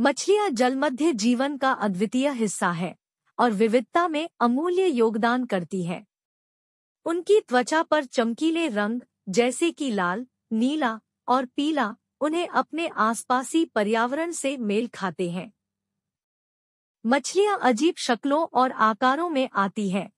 मछलियां जलमध्य जीवन का अद्वितीय हिस्सा है और विविधता में अमूल्य योगदान करती है उनकी त्वचा पर चमकीले रंग जैसे कि लाल नीला और पीला उन्हें अपने आसपासी पर्यावरण से मेल खाते हैं मछलियां अजीब शक्लों और आकारों में आती हैं